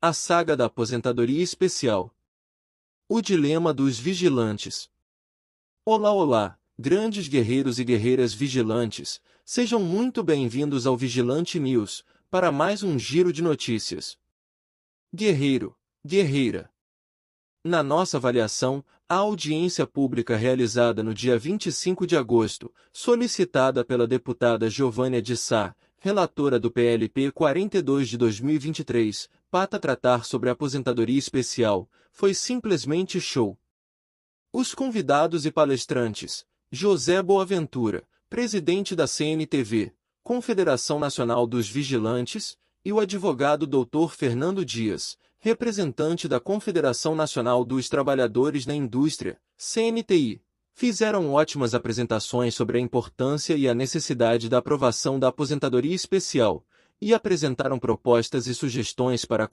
A saga da aposentadoria especial. O dilema dos vigilantes. Olá, olá, grandes guerreiros e guerreiras vigilantes, sejam muito bem-vindos ao Vigilante News, para mais um giro de notícias. Guerreiro, guerreira. Na nossa avaliação, a audiência pública realizada no dia 25 de agosto, solicitada pela deputada Giovânia de Sá, relatora do PLP 42 de 2023, Pata tratar sobre a aposentadoria especial, foi simplesmente show. Os convidados e palestrantes, José Boaventura, presidente da CNTV, Confederação Nacional dos Vigilantes, e o advogado Dr. Fernando Dias, representante da Confederação Nacional dos Trabalhadores na Indústria, CNTI, fizeram ótimas apresentações sobre a importância e a necessidade da aprovação da aposentadoria especial, e apresentaram propostas e sugestões para